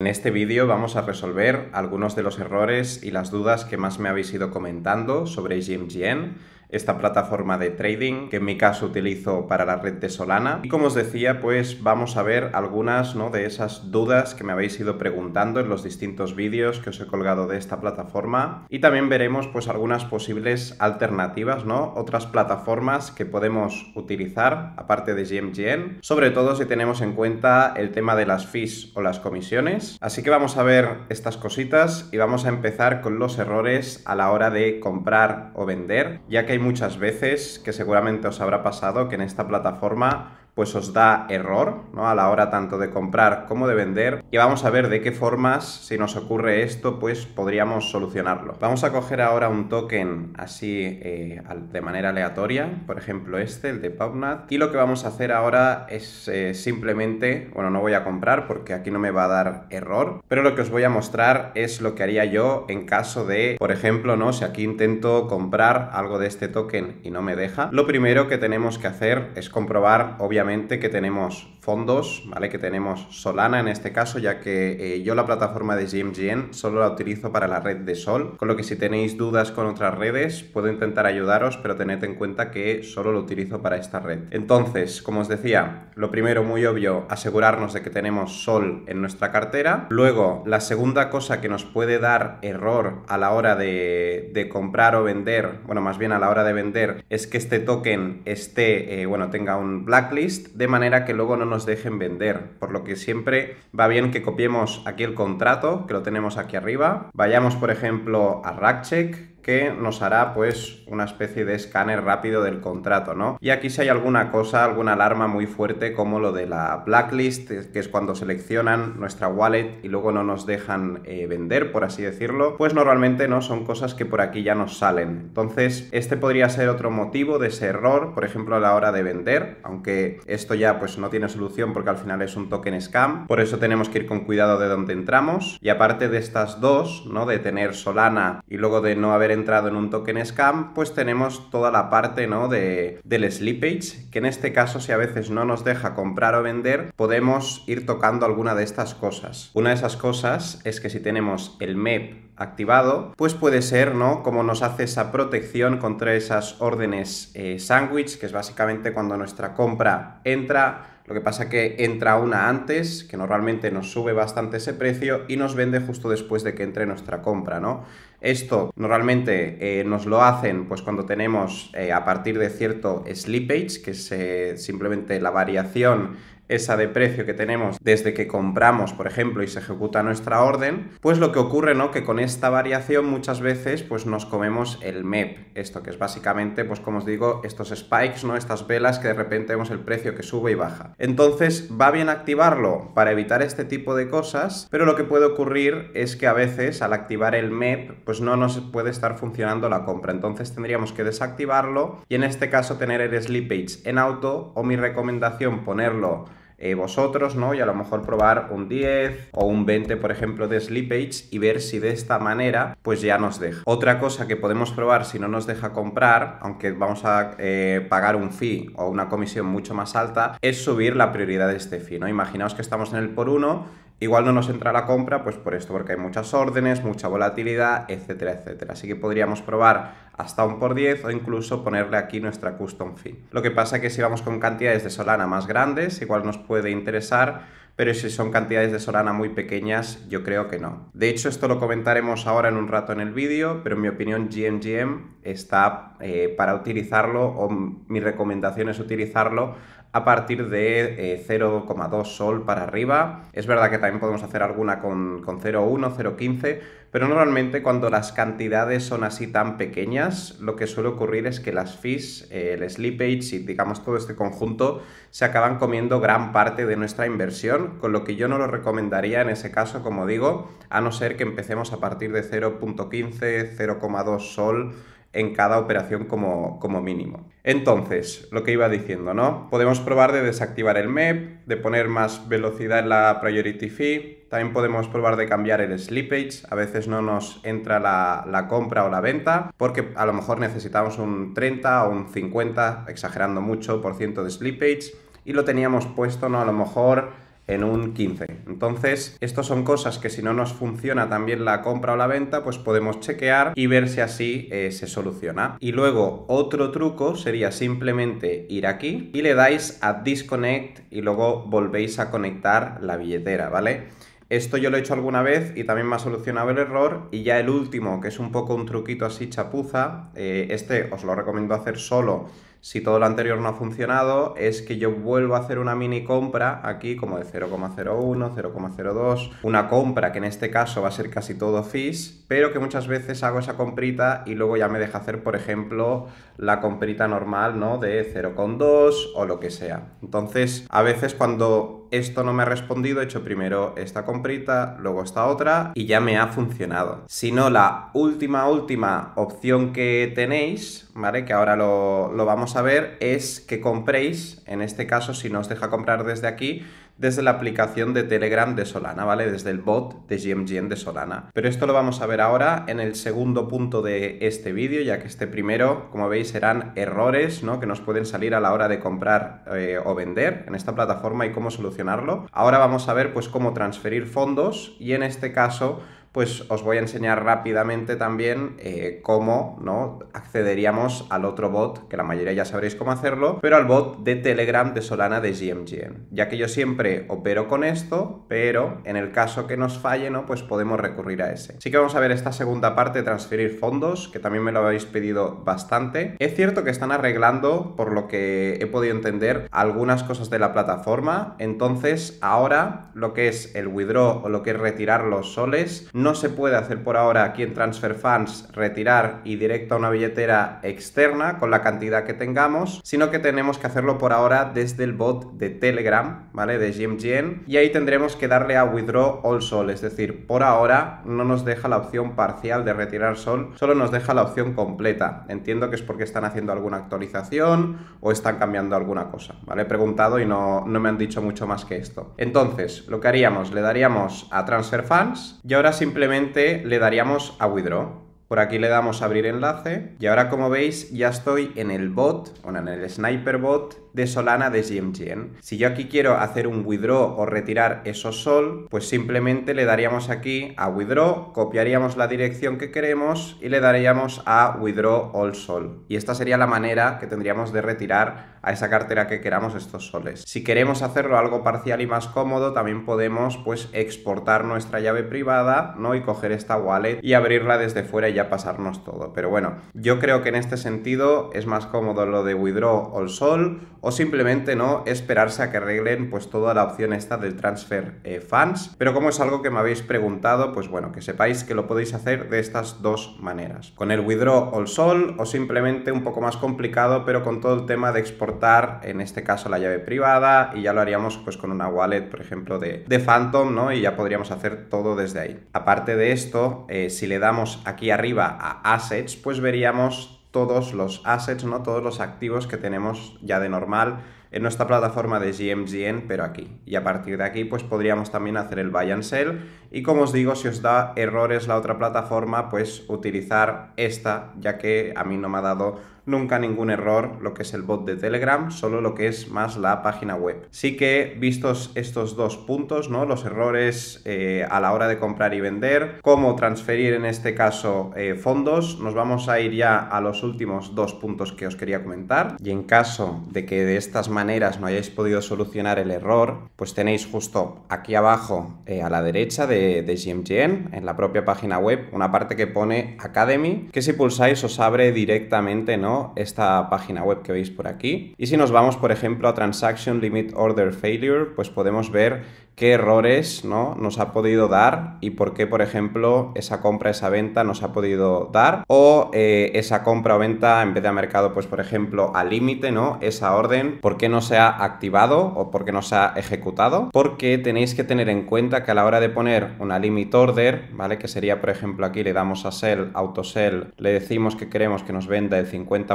En este vídeo vamos a resolver algunos de los errores y las dudas que más me habéis ido comentando sobre GMGN esta plataforma de trading que en mi caso utilizo para la red de Solana. Y como os decía, pues vamos a ver algunas ¿no? de esas dudas que me habéis ido preguntando en los distintos vídeos que os he colgado de esta plataforma. Y también veremos pues algunas posibles alternativas, ¿no? Otras plataformas que podemos utilizar, aparte de GMGN, sobre todo si tenemos en cuenta el tema de las fees o las comisiones. Así que vamos a ver estas cositas y vamos a empezar con los errores a la hora de comprar o vender, ya que hay muchas veces que seguramente os habrá pasado que en esta plataforma pues os da error ¿no? a la hora tanto de comprar como de vender y vamos a ver de qué formas si nos ocurre esto pues podríamos solucionarlo. Vamos a coger ahora un token así eh, de manera aleatoria, por ejemplo este, el de PubNut. y lo que vamos a hacer ahora es eh, simplemente, bueno no voy a comprar porque aquí no me va a dar error, pero lo que os voy a mostrar es lo que haría yo en caso de, por ejemplo, no si aquí intento comprar algo de este token y no me deja, lo primero que tenemos que hacer es comprobar obviamente que tenemos fondos, ¿vale? Que tenemos Solana en este caso, ya que eh, yo la plataforma de GMGN solo la utilizo para la red de Sol, con lo que si tenéis dudas con otras redes, puedo intentar ayudaros, pero tened en cuenta que solo lo utilizo para esta red. Entonces, como os decía, lo primero, muy obvio, asegurarnos de que tenemos Sol en nuestra cartera. Luego, la segunda cosa que nos puede dar error a la hora de, comprar o vender, bueno, más bien a la hora de vender, es que este token esté, eh, bueno, tenga un blacklist de manera que luego no nos dejen vender, por lo que siempre va bien que copiemos aquí el contrato, que lo tenemos aquí arriba, vayamos por ejemplo a Rackcheck, que nos hará pues una especie de escáner rápido del contrato, ¿no? Y aquí si hay alguna cosa, alguna alarma muy fuerte como lo de la blacklist, que es cuando seleccionan nuestra wallet y luego no nos dejan eh, vender, por así decirlo, pues normalmente no son cosas que por aquí ya nos salen. Entonces, este podría ser otro motivo de ese error, por ejemplo, a la hora de vender, aunque esto ya pues no tiene solución porque al final es un token scam, por eso tenemos que ir con cuidado de dónde entramos y aparte de estas dos, ¿no? De tener Solana y luego de no haber entrado en un token scam, pues tenemos toda la parte ¿no? de, del slippage, que en este caso si a veces no nos deja comprar o vender, podemos ir tocando alguna de estas cosas. Una de esas cosas es que si tenemos el MEP activado, pues puede ser, ¿no? Como nos hace esa protección contra esas órdenes eh, sandwich, que es básicamente cuando nuestra compra entra lo que pasa es que entra una antes, que normalmente nos sube bastante ese precio y nos vende justo después de que entre nuestra compra, ¿no? Esto normalmente eh, nos lo hacen pues cuando tenemos eh, a partir de cierto slippage, que es simplemente la variación esa de precio que tenemos desde que compramos, por ejemplo, y se ejecuta nuestra orden, pues lo que ocurre, ¿no? Que con esta variación muchas veces pues nos comemos el MEP, esto que es básicamente, pues como os digo, estos spikes, ¿no? Estas velas que de repente vemos el precio que sube y baja. Entonces, va bien activarlo para evitar este tipo de cosas, pero lo que puede ocurrir es que a veces al activar el MEP, pues no nos puede estar funcionando la compra. Entonces tendríamos que desactivarlo y en este caso tener el slippage en auto o mi recomendación ponerlo eh, vosotros, ¿no? Y a lo mejor probar un 10 o un 20, por ejemplo, de slippage y ver si de esta manera pues ya nos deja. Otra cosa que podemos probar si no nos deja comprar, aunque vamos a eh, pagar un fee o una comisión mucho más alta, es subir la prioridad de este fee, ¿no? Imaginaos que estamos en el por uno. Igual no nos entra la compra, pues por esto, porque hay muchas órdenes, mucha volatilidad, etcétera, etcétera. Así que podríamos probar hasta un por 10 o incluso ponerle aquí nuestra custom fee. Lo que pasa es que si vamos con cantidades de Solana más grandes, igual nos puede interesar, pero si son cantidades de Solana muy pequeñas, yo creo que no. De hecho, esto lo comentaremos ahora en un rato en el vídeo, pero en mi opinión GMGM está eh, para utilizarlo, o mi recomendación es utilizarlo a partir de 0,2 eh, sol para arriba. Es verdad que también podemos hacer alguna con, con 0,1, 0,15, pero normalmente cuando las cantidades son así tan pequeñas, lo que suele ocurrir es que las fees, eh, el slippage y digamos todo este conjunto se acaban comiendo gran parte de nuestra inversión, con lo que yo no lo recomendaría en ese caso, como digo, a no ser que empecemos a partir de 0.15, 0,2 sol en cada operación como, como mínimo. Entonces, lo que iba diciendo, ¿no? Podemos probar de desactivar el MEP, de poner más velocidad en la Priority Fee, también podemos probar de cambiar el slippage, a veces no nos entra la, la compra o la venta, porque a lo mejor necesitamos un 30 o un 50, exagerando mucho, por ciento de slippage, y lo teníamos puesto, ¿no? A lo mejor en un 15. Entonces, estas son cosas que si no nos funciona también la compra o la venta, pues podemos chequear y ver si así eh, se soluciona. Y luego otro truco sería simplemente ir aquí y le dais a disconnect y luego volvéis a conectar la billetera, ¿vale? Esto yo lo he hecho alguna vez y también me ha solucionado el error. Y ya el último, que es un poco un truquito así chapuza, eh, este os lo recomiendo hacer solo si todo lo anterior no ha funcionado, es que yo vuelvo a hacer una mini compra aquí como de 0,01, 0,02, una compra que en este caso va a ser casi todo fees, pero que muchas veces hago esa comprita y luego ya me deja hacer, por ejemplo, la comprita normal, ¿no? De 0,2 o lo que sea. Entonces, a veces cuando esto no me ha respondido, he hecho primero esta comprita, luego esta otra y ya me ha funcionado. Si no, la última, última opción que tenéis, ¿vale? Que ahora lo, lo vamos a ver, es que compréis, en este caso si no os deja comprar desde aquí, desde la aplicación de Telegram de Solana, ¿vale? Desde el bot de GMGN de Solana. Pero esto lo vamos a ver ahora en el segundo punto de este vídeo, ya que este primero, como veis, serán errores, ¿no? Que nos pueden salir a la hora de comprar eh, o vender en esta plataforma y cómo solucionarlo. Ahora vamos a ver, pues, cómo transferir fondos y en este caso pues os voy a enseñar rápidamente también eh, cómo ¿no? accederíamos al otro bot, que la mayoría ya sabréis cómo hacerlo, pero al bot de Telegram de Solana de GMGN, ya que yo siempre opero con esto, pero en el caso que nos falle, ¿no? pues podemos recurrir a ese. Así que vamos a ver esta segunda parte, transferir fondos, que también me lo habéis pedido bastante. Es cierto que están arreglando, por lo que he podido entender, algunas cosas de la plataforma, entonces ahora lo que es el withdraw o lo que es retirar los soles, no no se puede hacer por ahora aquí en Transfer Fans retirar y directo a una billetera externa con la cantidad que tengamos, sino que tenemos que hacerlo por ahora desde el bot de Telegram, ¿vale? De GMGN. Y ahí tendremos que darle a Withdraw All Sol, es decir, por ahora no nos deja la opción parcial de retirar Sol, solo nos deja la opción completa. Entiendo que es porque están haciendo alguna actualización o están cambiando alguna cosa, ¿vale? He preguntado y no, no me han dicho mucho más que esto. Entonces, lo que haríamos, le daríamos a Transfer Fans y ahora simplemente simplemente le daríamos a withdraw. Por aquí le damos a abrir enlace y ahora como veis ya estoy en el bot, bueno, en el sniper bot de Solana de GMGN. Si yo aquí quiero hacer un withdraw o retirar esos sol, pues simplemente le daríamos aquí a withdraw, copiaríamos la dirección que queremos y le daríamos a withdraw all sol. Y esta sería la manera que tendríamos de retirar a esa cartera que queramos estos soles. Si queremos hacerlo algo parcial y más cómodo, también podemos pues exportar nuestra llave privada, ¿no? Y coger esta wallet y abrirla desde fuera pasarnos todo. Pero bueno, yo creo que en este sentido es más cómodo lo de withdraw all sol o simplemente no esperarse a que arreglen pues toda la opción esta del transfer eh, fans. Pero como es algo que me habéis preguntado, pues bueno, que sepáis que lo podéis hacer de estas dos maneras. Con el withdraw all sol o simplemente un poco más complicado, pero con todo el tema de exportar, en este caso la llave privada, y ya lo haríamos pues con una wallet, por ejemplo, de, Phantom, ¿no? Y ya podríamos hacer todo desde ahí. Aparte de esto, eh, si le damos aquí arriba, a assets, pues veríamos todos los assets, ¿no? todos los activos que tenemos ya de normal en nuestra plataforma de GMGN, pero aquí. Y a partir de aquí, pues podríamos también hacer el buy and sell. Y como os digo, si os da errores la otra plataforma, pues utilizar esta, ya que a mí no me ha dado nunca ningún error lo que es el bot de Telegram, solo lo que es más la página web. Sí que vistos estos dos puntos, ¿no? los errores eh, a la hora de comprar y vender, cómo transferir en este caso eh, fondos, nos vamos a ir ya a los últimos dos puntos que os quería comentar. Y en caso de que de estas maneras no hayáis podido solucionar el error, pues tenéis justo aquí abajo eh, a la derecha de, de GMGN, en la propia página web, una parte que pone Academy, que si pulsáis os abre directamente ¿no? esta página web que veis por aquí. Y si nos vamos, por ejemplo, a Transaction Limit Order Failure, pues podemos ver qué errores ¿no? nos ha podido dar y por qué, por ejemplo, esa compra, esa venta nos ha podido dar. O eh, esa compra o venta, en vez de mercado, pues por ejemplo, a límite, ¿no? Esa orden, por qué no se ha activado o por qué no se ha ejecutado. Porque tenéis que tener en cuenta que a la hora de poner una limit order, ¿vale? Que sería, por ejemplo, aquí le damos a sell, autosell, le decimos que queremos que nos venda el 50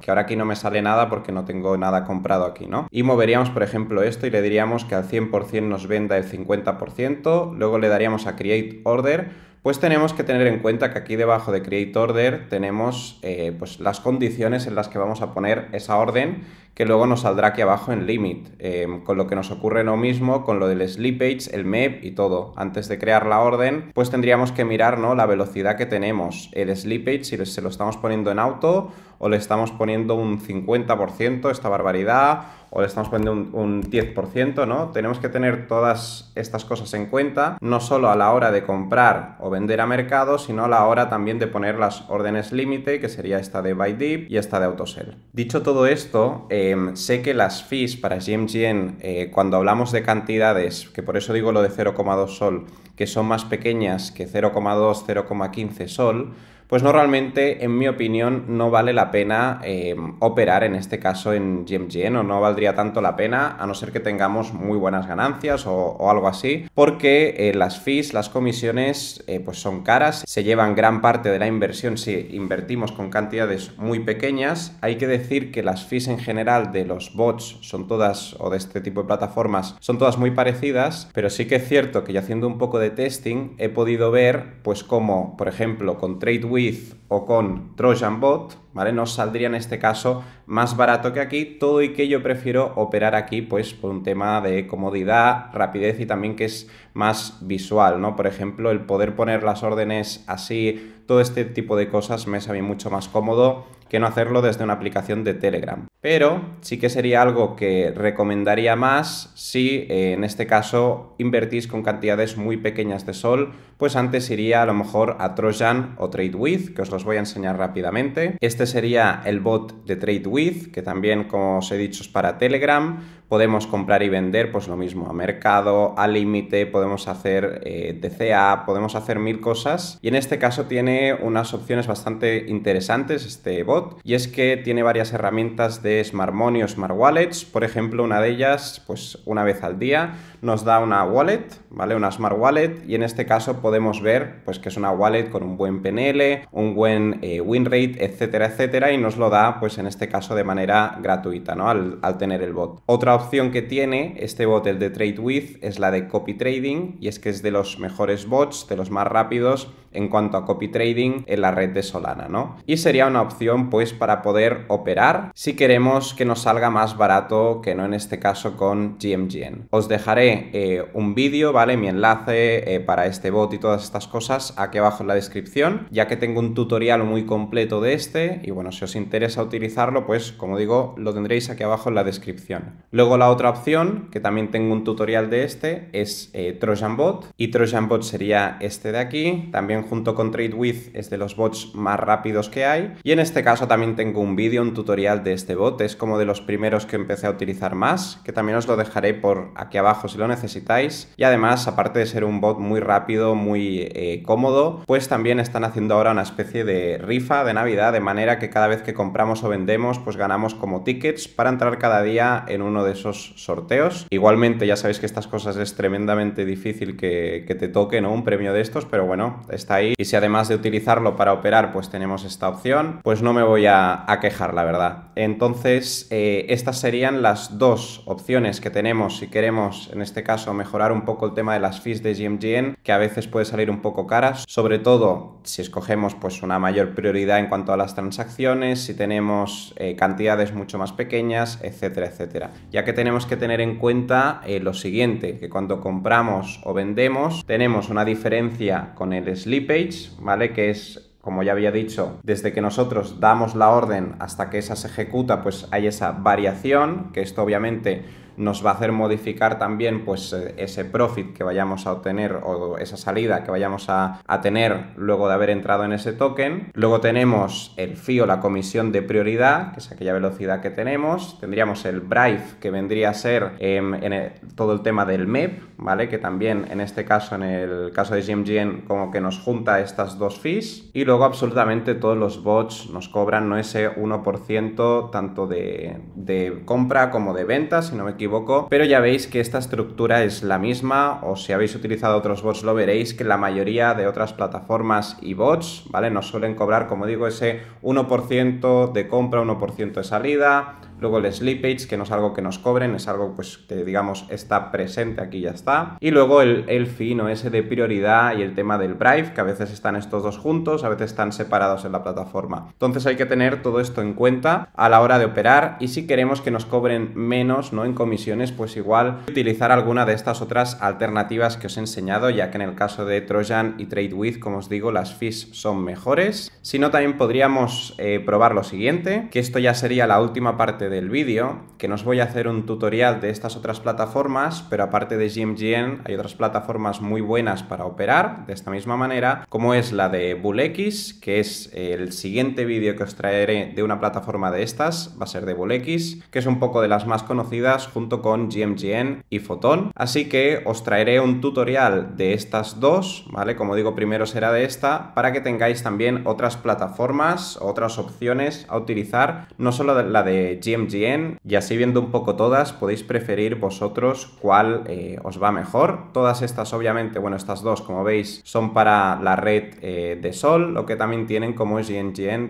que ahora aquí no me sale nada porque no tengo nada comprado aquí, ¿no? Y moveríamos, por ejemplo, esto y le diríamos que al 100% nos venda el 50%, luego le daríamos a Create Order, pues tenemos que tener en cuenta que aquí debajo de Create Order tenemos eh, pues las condiciones en las que vamos a poner esa orden que luego nos saldrá aquí abajo en limit, eh, con lo que nos ocurre lo mismo con lo del slippage, el MEP y todo. Antes de crear la orden, pues tendríamos que mirar ¿no? la velocidad que tenemos, el slippage, si se lo estamos poniendo en auto o le estamos poniendo un 50%, esta barbaridad, o le estamos poniendo un, 10%, ¿no? Tenemos que tener todas estas cosas en cuenta, no solo a la hora de comprar o vender a mercado, sino a la hora también de poner las órdenes límite, que sería esta de buy y esta de autosell. Dicho todo esto, eh, Em, sé que las fees para GMGN, eh, cuando hablamos de cantidades, que por eso digo lo de 0,2 sol, que son más pequeñas que 0,2, 0,15 sol, pues normalmente, en mi opinión, no vale la pena eh, operar en este caso en GMGN o no valdría tanto la pena a no ser que tengamos muy buenas ganancias o, algo así, porque eh, las fees, las comisiones, eh, pues son caras, se llevan gran parte de la inversión si invertimos con cantidades muy pequeñas. Hay que decir que las fees en general de los bots son todas, o de este tipo de plataformas, son todas muy parecidas, pero sí que es cierto que yo haciendo un poco de testing he podido ver, pues como, por ejemplo, con TradeWin, o con Trojan Bot, ¿vale? Nos saldría en este caso más barato que aquí, todo y que yo prefiero operar aquí pues por un tema de comodidad, rapidez y también que es más visual, ¿no? Por ejemplo, el poder poner las órdenes así, todo este tipo de cosas me es a mí mucho más cómodo que no hacerlo desde una aplicación de Telegram. Pero sí que sería algo que recomendaría más si eh, en este caso invertís con cantidades muy pequeñas de sol, pues antes iría a lo mejor a Trojan o TradeWith, que os los voy a enseñar rápidamente. Este sería el bot de TradeWith, que también como os he dicho es para Telegram podemos comprar y vender, pues lo mismo, a mercado, al límite, podemos hacer eh, DCA, podemos hacer mil cosas. Y en este caso tiene unas opciones bastante interesantes este bot, y es que tiene varias herramientas de Smart Money o Smart Wallets. Por ejemplo, una de ellas, pues una vez al día, nos da una wallet, ¿vale? Una Smart Wallet, y en este caso podemos ver, pues que es una wallet con un buen PNL, un buen eh, win rate, etcétera, etcétera, y nos lo da, pues en este caso de manera gratuita, ¿no? Al, tener el bot. Otra la opción que tiene este bot, de Trade With, es la de Copy Trading, y es que es de los mejores bots, de los más rápidos en cuanto a copy trading en la red de Solana, ¿no? Y sería una opción pues para poder operar si queremos que nos salga más barato que no en este caso con GMGN. Os dejaré eh, un vídeo, ¿vale? Mi enlace eh, para este bot y todas estas cosas aquí abajo en la descripción, ya que tengo un tutorial muy completo de este y bueno, si os interesa utilizarlo, pues como digo, lo tendréis aquí abajo en la descripción. Luego la otra opción, que también tengo un tutorial de este, es eh, Trojan Bot y Trojan Bot sería este de aquí, también junto con TradeWith es de los bots más rápidos que hay. Y en este caso también tengo un vídeo, un tutorial de este bot, es como de los primeros que empecé a utilizar más, que también os lo dejaré por aquí abajo si lo necesitáis. Y además, aparte de ser un bot muy rápido, muy eh, cómodo, pues también están haciendo ahora una especie de rifa de Navidad, de manera que cada vez que compramos o vendemos, pues ganamos como tickets para entrar cada día en uno de esos sorteos. Igualmente, ya sabéis que estas cosas es tremendamente difícil que, te toque, ¿no? Un premio de estos, pero bueno, está ahí y si además de utilizarlo para operar pues tenemos esta opción, pues no me voy a, quejar la verdad. Entonces eh, estas serían las dos opciones que tenemos si queremos en este caso mejorar un poco el tema de las fees de GMGN que a veces puede salir un poco caras, sobre todo si escogemos pues, una mayor prioridad en cuanto a las transacciones, si tenemos eh, cantidades mucho más pequeñas, etcétera, etcétera. Ya que tenemos que tener en cuenta eh, lo siguiente, que cuando compramos o vendemos tenemos una diferencia con el slippage, ¿vale? Que es como ya había dicho, desde que nosotros damos la orden hasta que esa se ejecuta, pues hay esa variación, que esto obviamente nos va a hacer modificar también pues eh, ese profit que vayamos a obtener o esa salida que vayamos a, tener luego de haber entrado en ese token. Luego tenemos el FIO, la comisión de prioridad, que es aquella velocidad que tenemos. Tendríamos el bribe que vendría a ser em, en todo el tema del MEP, ¿vale? Que también en este caso, en el caso de GMGN, como que nos junta estas dos fees. Y luego absolutamente todos los bots nos cobran ¿no? ese 1% tanto de, compra como de venta, si no me equivoco. Pero ya veis que esta estructura es la misma, o si habéis utilizado otros bots lo veréis que la mayoría de otras plataformas y bots, ¿vale? Nos suelen cobrar, como digo, ese 1% de compra, 1% de salida, Luego el slippage, que no es algo que nos cobren, es algo pues que digamos está presente aquí ya está. Y luego el, el fee no ese de prioridad y el tema del drive, que a veces están estos dos juntos, a veces están separados en la plataforma. Entonces hay que tener todo esto en cuenta a la hora de operar y si queremos que nos cobren menos no en comisiones, pues igual utilizar alguna de estas otras alternativas que os he enseñado, ya que en el caso de Trojan y TradeWith, como os digo, las fees son mejores. Si no, también podríamos eh, probar lo siguiente, que esto ya sería la última parte del vídeo, que no os voy a hacer un tutorial de estas otras plataformas, pero aparte de GMGN hay otras plataformas muy buenas para operar de esta misma manera, como es la de BullX, que es el siguiente vídeo que os traeré de una plataforma de estas, va a ser de BullX, que es un poco de las más conocidas junto con GMGN y Photon. Así que os traeré un tutorial de estas dos, ¿vale? Como digo, primero será de esta, para que tengáis también otras plataformas, otras opciones a utilizar, no solo la de GMGN, y así viendo un poco todas podéis preferir vosotros cuál eh, os va mejor. Todas estas obviamente, bueno, estas dos como veis son para la red eh, de Sol, lo que también tienen como es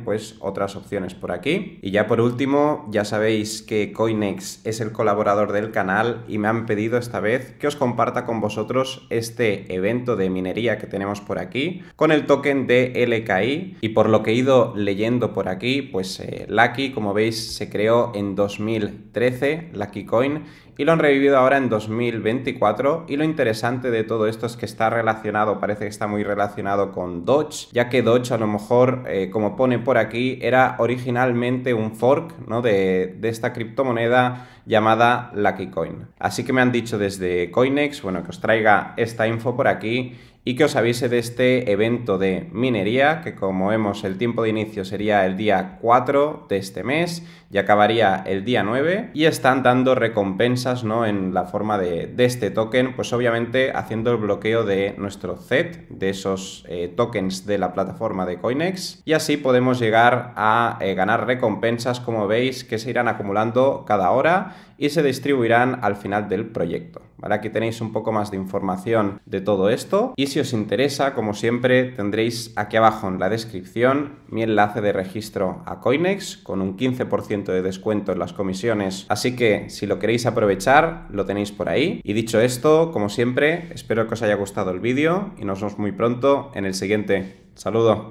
pues otras opciones por aquí. Y ya por último, ya sabéis que Coinex es el colaborador del canal y me han pedido esta vez que os comparta con vosotros este evento de minería que tenemos por aquí con el token de LKI y por lo que he ido leyendo por aquí, pues eh, Lucky como veis se creó en 2013, la Coin, y lo han revivido ahora en 2024. Y lo interesante de todo esto es que está relacionado, parece que está muy relacionado con Doge, ya que Doge a lo mejor, eh, como pone por aquí, era originalmente un fork ¿no? de, de esta criptomoneda llamada Lucky Coin. Así que me han dicho desde Coinex, bueno, que os traiga esta info por aquí y que os avise de este evento de minería, que como vemos el tiempo de inicio sería el día 4 de este mes y acabaría el día 9 y están dando recompensas en la forma de, este token, pues obviamente haciendo el bloqueo de nuestro set, de esos eh, tokens de la plataforma de Coinex y así podemos llegar a eh, ganar recompensas como veis que se irán acumulando cada hora y se distribuirán al final del proyecto. Aquí tenéis un poco más de información de todo esto y si os interesa, como siempre, tendréis aquí abajo en la descripción mi enlace de registro a Coinex con un 15% de descuento en las comisiones, así que si lo queréis aprovechar, lo tenéis por ahí. Y dicho esto, como siempre, espero que os haya gustado el vídeo y nos vemos muy pronto en el siguiente. Saludo.